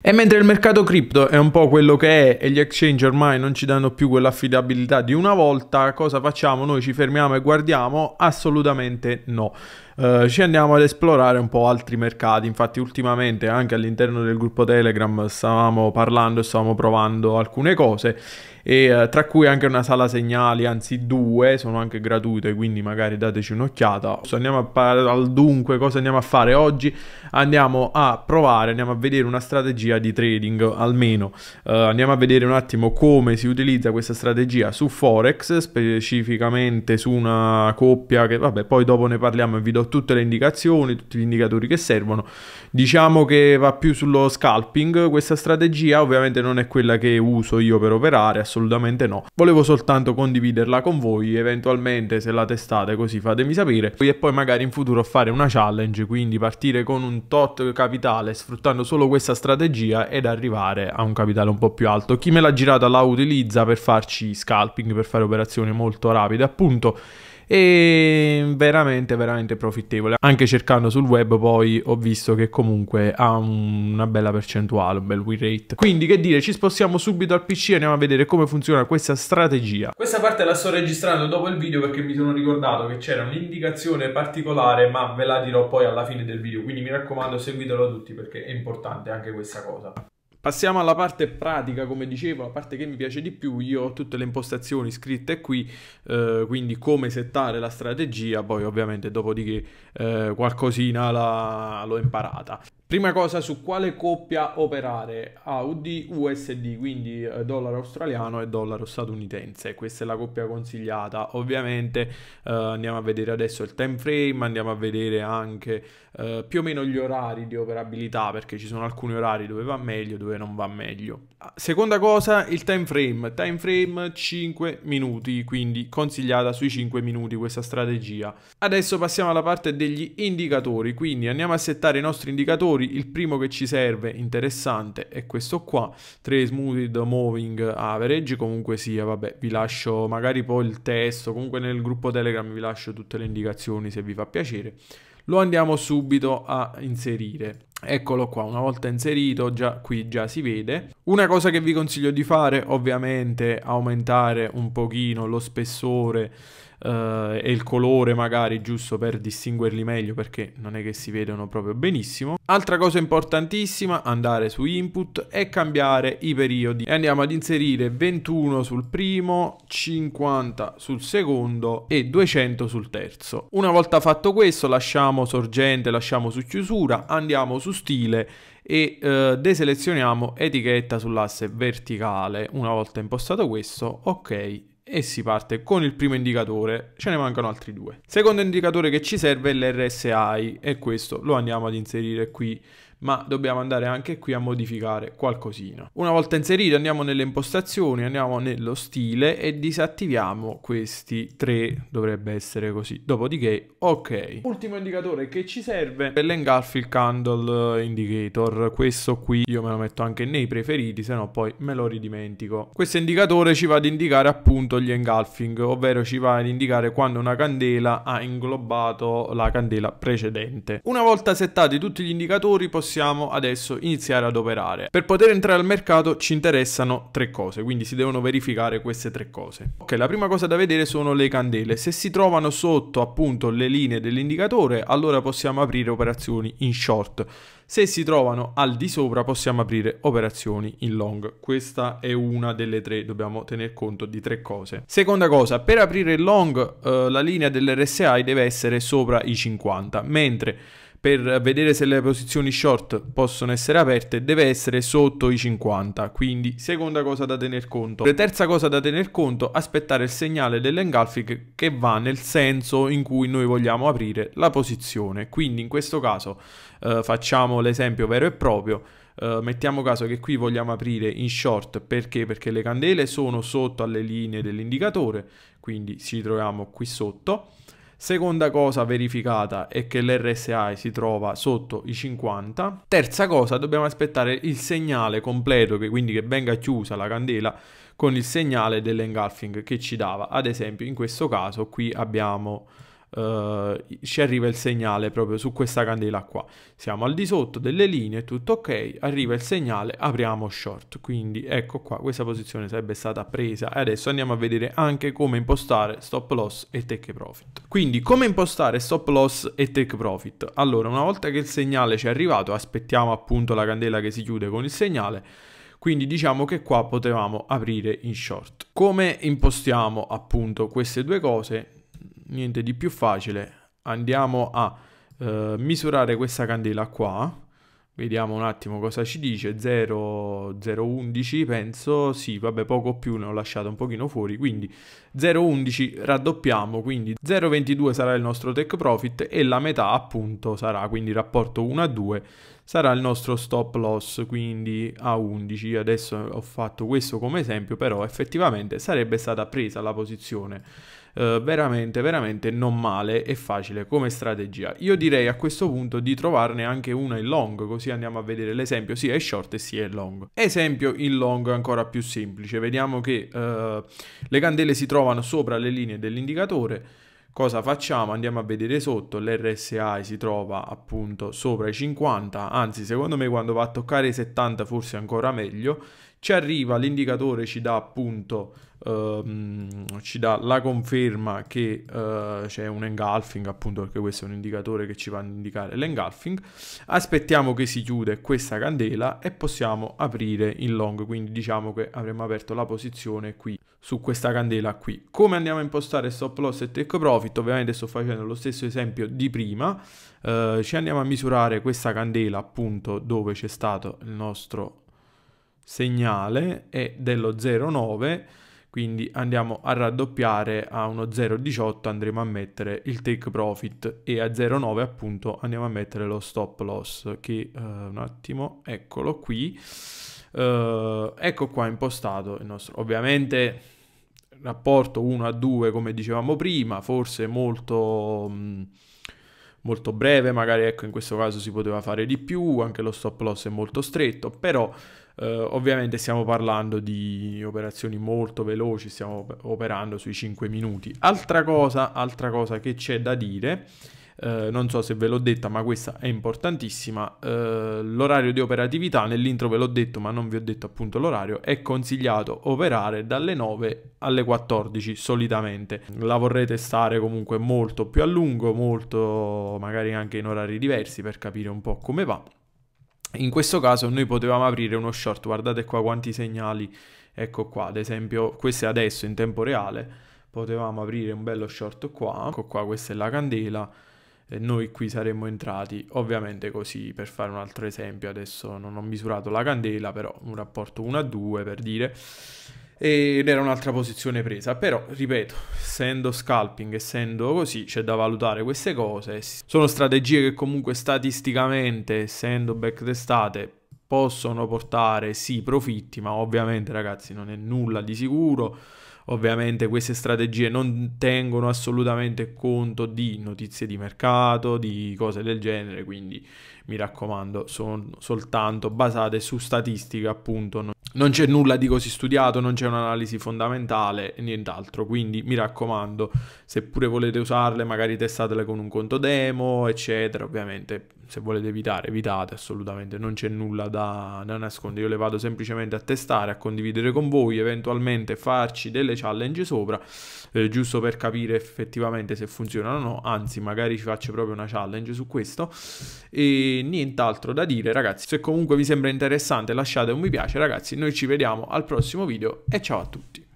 E mentre il mercato cripto è un po' quello che è e gli exchange ormai non ci danno più quell'affidabilità di una volta, cosa facciamo? Noi ci fermiamo e guardiamo? Assolutamente no. Eh, ci andiamo ad esplorare un po' altri mercati. Infatti ultimamente anche all'interno del gruppo Telegram stavamo parlando e stavamo provando alcune cose. E, eh, tra cui anche una sala segnali, anzi due, sono anche gratuite, quindi magari dateci un'occhiata. Andiamo a par- al dunque, cosa andiamo a fare oggi? Andiamo a provare, andiamo a vedere una strategia di trading, almeno eh, andiamo a vedere un attimo come si utilizza questa strategia su Forex, specificamente su una coppia che vabbè, poi dopo ne parliamo e vi do tutte le indicazioni, tutti gli indicatori che servono. Diciamo che va più sullo scalping questa strategia, ovviamente non è quella che uso io per operare, assolutamente no. Volevo soltanto condividerla con voi, eventualmente se la testate così fatemi sapere e poi magari in futuro fare una challenge, quindi partire con un tot capitale sfruttando solo questa strategia ed arrivare a un capitale un po' più alto. Chi me l'ha girata la utilizza per farci scalping, per fare operazioni molto rapide appunto e veramente veramente profittevole. Anche cercando sul web poi ho visto che comunque ha una bella percentuale, un bel win rate. Quindi che dire, ci spostiamo subito al PC e andiamo a vedere come funziona questa strategia. Questa parte la sto registrando dopo il video perché mi sono ricordato che c'era un'indicazione particolare ma ve la dirò poi alla fine del video, quindi mi raccomando seguitelo tutti perché è importante anche questa cosa. Passiamo alla parte pratica, come dicevo, la parte che mi piace di più, io ho tutte le impostazioni scritte qui, eh, quindi come settare la strategia, poi ovviamente dopodiché eh, qualcosina la, l'ho imparata. Prima cosa su quale coppia operare, AUD USD, quindi eh, dollaro australiano e dollaro statunitense, questa è la coppia consigliata. Ovviamente eh, andiamo a vedere adesso il time frame, andiamo a vedere anche eh, più o meno gli orari di operabilità, perché ci sono alcuni orari dove va meglio dove non va meglio. Seconda cosa, il time frame. Time frame 5 minuti, quindi consigliata sui 5 minuti questa strategia. Adesso passiamo alla parte degli indicatori, quindi andiamo a settare i nostri indicatori. Il primo che ci serve interessante è questo qua, 3 smoothed moving average, comunque sia, vabbè, vi lascio magari poi il testo, comunque nel gruppo Telegram vi lascio tutte le indicazioni se vi fa piacere lo andiamo subito a inserire. Eccolo qua, una volta inserito, già, qui già si vede. Una cosa che vi consiglio di fare, ovviamente, aumentare un pochino lo spessore eh, e il colore magari, giusto per distinguerli meglio, perché non è che si vedono proprio benissimo. Altra cosa importantissima, andare su input e cambiare i periodi. E andiamo ad inserire 21 sul primo, 50 sul secondo e 200 sul terzo. Una volta fatto questo, lasciamo sorgente, lasciamo su chiusura, andiamo su su stile e eh, deselezioniamo etichetta sull'asse verticale. Una volta impostato questo, ok, e si parte con il primo indicatore, ce ne mancano altri due. Secondo indicatore che ci serve è l'RSI e questo lo andiamo ad inserire qui ma dobbiamo andare anche qui a modificare qualcosina. Una volta inserito andiamo nelle impostazioni, andiamo nello stile e disattiviamo questi tre, dovrebbe essere così. Dopodiché ok. Ultimo indicatore che ci serve è l'Engarfield Candle Indicator, questo qui io me lo metto anche nei preferiti, se no poi me lo ridimentico. Questo indicatore ci va ad indicare appunto gli engulfing, ovvero ci va ad indicare quando una candela ha inglobato la candela precedente. Una volta settati tutti gli indicatori possiamo possiamo adesso iniziare ad operare. Per poter entrare al mercato ci interessano tre cose, quindi si devono verificare queste tre cose. Ok, la prima cosa da vedere sono le candele. Se si trovano sotto appunto le linee dell'indicatore, allora possiamo aprire operazioni in short. Se si trovano al di sopra possiamo aprire operazioni in long. Questa è una delle tre, dobbiamo tener conto di tre cose. Seconda cosa, per aprire il long eh, la linea dell'RSI deve essere sopra i 50, mentre per vedere se le posizioni short possono essere aperte deve essere sotto i 50 quindi seconda cosa da tener conto la terza cosa da tener conto aspettare il segnale dell'engulfing che va nel senso in cui noi vogliamo aprire la posizione quindi in questo caso eh, facciamo l'esempio vero e proprio Uh, mettiamo caso che qui vogliamo aprire in short perché? Perché le candele sono sotto alle linee dell'indicatore, quindi ci troviamo qui sotto. Seconda cosa verificata è che l'RSI si trova sotto i 50. Terza cosa, dobbiamo aspettare il segnale completo, che quindi che venga chiusa la candela con il segnale dell'engulfing che ci dava. Ad esempio, in questo caso qui abbiamo eh, ci arriva il segnale proprio su questa candela qua. Siamo al di sotto delle linee, tutto ok, arriva il segnale, apriamo short. Quindi ecco qua, questa posizione sarebbe stata presa e adesso andiamo a vedere anche come impostare stop loss e take profit. Quindi come impostare stop loss e take profit? Allora, una volta che il segnale ci è arrivato, aspettiamo appunto la candela che si chiude con il segnale quindi diciamo che qua potevamo aprire in short. Come impostiamo appunto queste due cose? niente di più facile, andiamo a eh, misurare questa candela qua, vediamo un attimo cosa ci dice, 0,011 penso, sì vabbè poco più ne ho lasciato un pochino fuori, quindi 0,11 raddoppiamo, quindi 0,22 sarà il nostro take profit e la metà appunto sarà, quindi rapporto 1 a 2 sarà il nostro stop loss, quindi a 11, adesso ho fatto questo come esempio, però effettivamente sarebbe stata presa la posizione eh, veramente, veramente non male e facile come strategia. Io direi a questo punto di trovarne anche una in long, così andiamo a vedere l'esempio sia in short e sia in long. Esempio in long ancora più semplice, vediamo che eh, le candele si trovano sopra le linee dell'indicatore, cosa facciamo? Andiamo a vedere sotto, l'RSI si trova appunto sopra i 50, anzi secondo me quando va a toccare i 70 forse ancora meglio, ci arriva l'indicatore, ci dà appunto ehm, ci dà la conferma che eh, c'è un engulfing, appunto perché questo è un indicatore che ci va a indicare l'engulfing. Aspettiamo che si chiude questa candela e possiamo aprire il long, quindi diciamo che avremmo aperto la posizione qui su questa candela qui. Come andiamo a impostare stop loss e take profit? Ovviamente sto facendo lo stesso esempio di prima. Eh, ci andiamo a misurare questa candela appunto dove c'è stato il nostro segnale è dello 0,9 quindi andiamo a raddoppiare a uno 0,18 andremo a mettere il take profit e a 0,9 appunto andiamo a mettere lo stop loss che uh, un attimo eccolo qui uh, ecco qua impostato il nostro ovviamente rapporto 1 a 2 come dicevamo prima forse molto mm, molto breve magari ecco in questo caso si poteva fare di più anche lo stop loss è molto stretto però Uh, ovviamente stiamo parlando di operazioni molto veloci, stiamo operando sui 5 minuti. Altra cosa, altra cosa che c'è da dire, uh, non so se ve l'ho detta, ma questa è importantissima, uh, l'orario di operatività, nell'intro ve l'ho detto, ma non vi ho detto appunto l'orario, è consigliato operare dalle 9 alle 14 solitamente. La vorrete stare comunque molto più a lungo, molto magari anche in orari diversi per capire un po' come va in questo caso noi potevamo aprire uno short, guardate qua quanti segnali, ecco qua, ad esempio questo è adesso in tempo reale, potevamo aprire un bello short qua, ecco qua questa è la candela, e noi qui saremmo entrati, ovviamente così per fare un altro esempio, adesso non ho misurato la candela, però un rapporto 1 a 2 per dire, ed era un'altra posizione presa. Però, ripeto, essendo scalping, essendo così, c'è da valutare queste cose. Sono strategie che comunque statisticamente, essendo back backtestate, possono portare sì profitti, ma ovviamente ragazzi non è nulla di sicuro. Ovviamente queste strategie non tengono assolutamente conto di notizie di mercato, di cose del genere, quindi mi raccomando, sono soltanto basate su statistiche appunto. Non c'è nulla di così studiato, non c'è un'analisi fondamentale e nient'altro, quindi mi raccomando, se pure volete usarle, magari testatele con un conto demo, eccetera, ovviamente se volete evitare, evitate assolutamente, non c'è nulla da, da, nascondere. Io le vado semplicemente a testare, a condividere con voi, eventualmente farci delle challenge sopra, eh, giusto per capire effettivamente se funzionano o no. Anzi, magari ci faccio proprio una challenge su questo. E nient'altro da dire, ragazzi. Se comunque vi sembra interessante, lasciate un mi piace, ragazzi. Noi ci vediamo al prossimo video e ciao a tutti.